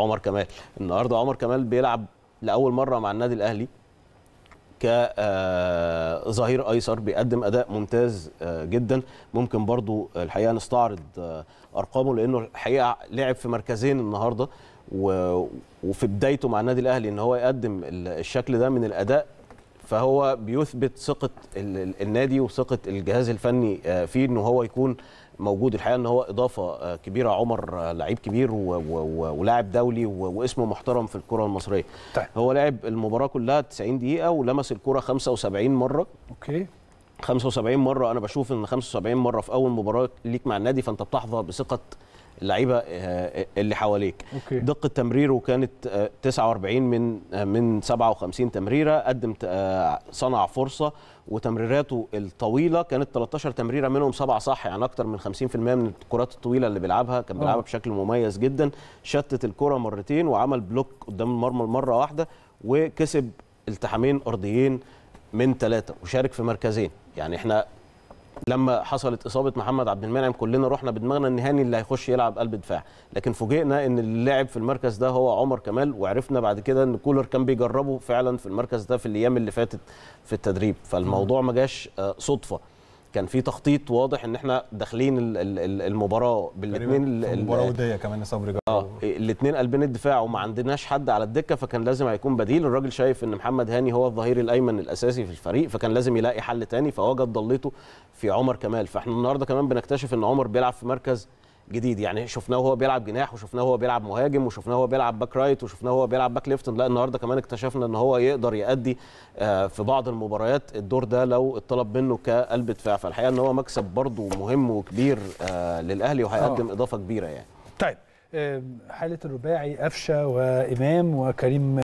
عمر كمال النهارده عمر كمال بيلعب لاول مره مع النادي الاهلي كظهير آه، ايسر بيقدم اداء ممتاز آه، جدا ممكن برضو الحقيقه نستعرض آه، ارقامه لانه الحقيقه لعب في مركزين النهارده وفي بدايته مع النادي الاهلي ان هو يقدم الشكل ده من الاداء فهو بيثبت ثقه النادي وثقه الجهاز الفني آه، فيه ان هو يكون موجود الحقيقه ان هو اضافه آه، كبيره عمر آه، لعيب كبير ولاعب دولي واسمه محترم في الكره المصريه طيب. هو لعب المباراه كلها 90 دقيقه ولمس الكره 75 مره اوكي 75 مره انا بشوف ان 75 مره في اول مباراه ليك مع النادي فانت بتحظى بثقه اللعيبه آه، آه، اللي حواليك أوكي. دقه تمريره كانت 49 آه، من من 57 تمريره قدم صنع فرصه وتمريراته الطويله كانت 13 تمريره منهم سبعه صح يعني اكتر من 50% من الكرات الطويله اللي بيلعبها كان بيلعبها بشكل مميز جدا شتت الكره مرتين وعمل بلوك قدام المرمى مره واحده وكسب التحامين ارضيين من ثلاثه وشارك في مركزين يعني احنا لما حصلت اصابه محمد عبد المنعم كلنا رحنا بدماغنا ان هاني اللي هيخش يلعب قلب دفاع لكن فوجئنا ان اللي في المركز ده هو عمر كمال وعرفنا بعد كده ان كولر كان بيجربه فعلا في المركز ده في الايام اللي فاتت في التدريب فالموضوع ما جاش آه، صدفه كان في تخطيط واضح ان احنا داخلين المباراه بالاثنين المباراه وديه كمان صبري اه الاثنين قلبين الدفاع وما عندناش حد على الدكه فكان لازم هيكون بديل الراجل شايف ان محمد هاني هو الظهير الايمن الاساسي في الفريق فكان لازم يلاقي حل ثاني فوجد ضليته في عمر كمال فاحنا النهارده كمان بنكتشف ان عمر بيلعب في مركز جديد يعني شفناه وهو بيلعب جناح وشفناه وهو بيلعب مهاجم وشفناه وهو بيلعب باك رايت وشفناه وهو بيلعب باك ليفت لا النهارده كمان اكتشفنا ان هو يقدر يأدي آه، في بعض المباريات الدور ده لو اتطلب منه كقلب دفاع فالحقيقه ان هو مكسب برضه مهم وكبير آه، للاهلي وهيقدم آه. اضافه كبيره يعني طيب حاله الرباعي قفشه وامام وكريم